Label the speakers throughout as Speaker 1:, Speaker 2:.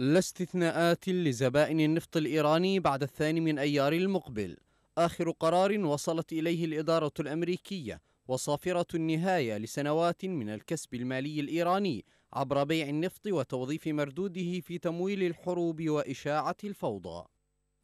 Speaker 1: لا استثناءات لزبائن النفط الإيراني بعد الثاني من أيار المقبل آخر قرار وصلت إليه الإدارة الأمريكية وصافرة النهاية لسنوات من الكسب المالي الإيراني عبر بيع النفط وتوظيف مردوده في تمويل الحروب وإشاعة الفوضى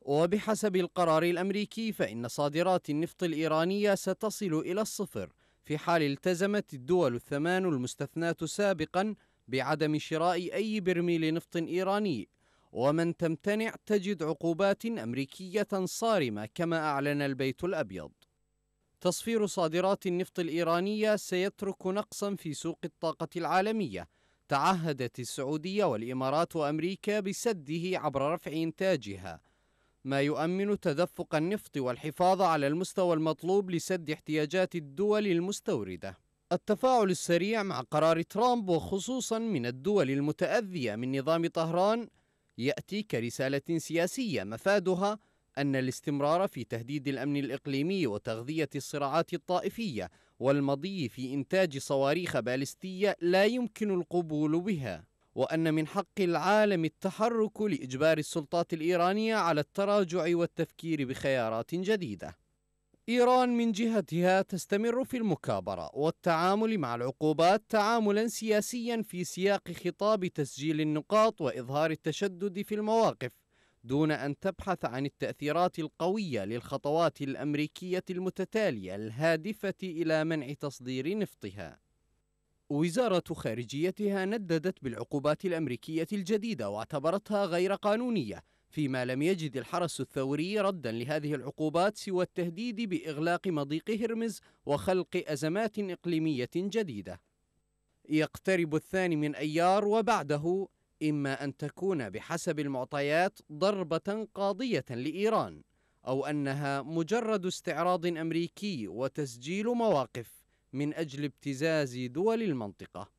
Speaker 1: وبحسب القرار الأمريكي فإن صادرات النفط الإيرانية ستصل إلى الصفر في حال التزمت الدول الثمان المستثناة سابقاً بعدم شراء أي برميل نفط إيراني ومن تمتنع تجد عقوبات أمريكية صارمة كما أعلن البيت الأبيض تصفير صادرات النفط الإيرانية سيترك نقصا في سوق الطاقة العالمية تعهدت السعودية والإمارات وأمريكا بسده عبر رفع إنتاجها ما يؤمن تدفق النفط والحفاظ على المستوى المطلوب لسد احتياجات الدول المستورده التفاعل السريع مع قرار ترامب وخصوصا من الدول المتأذية من نظام طهران يأتي كرسالة سياسية مفادها أن الاستمرار في تهديد الأمن الإقليمي وتغذية الصراعات الطائفية والمضي في إنتاج صواريخ باليستية لا يمكن القبول بها وأن من حق العالم التحرك لإجبار السلطات الإيرانية على التراجع والتفكير بخيارات جديدة إيران من جهتها تستمر في المكابرة والتعامل مع العقوبات تعاملا سياسيا في سياق خطاب تسجيل النقاط وإظهار التشدد في المواقف دون أن تبحث عن التأثيرات القوية للخطوات الأمريكية المتتالية الهادفة إلى منع تصدير نفطها. وزارة خارجيتها نددت بالعقوبات الأمريكية الجديدة واعتبرتها غير قانونية فيما لم يجد الحرس الثوري ردا لهذه العقوبات سوى التهديد باغلاق مضيق هرمز وخلق ازمات اقليميه جديده. يقترب الثاني من ايار وبعده اما ان تكون بحسب المعطيات ضربه قاضيه لايران او انها مجرد استعراض امريكي وتسجيل مواقف من اجل ابتزاز دول المنطقه.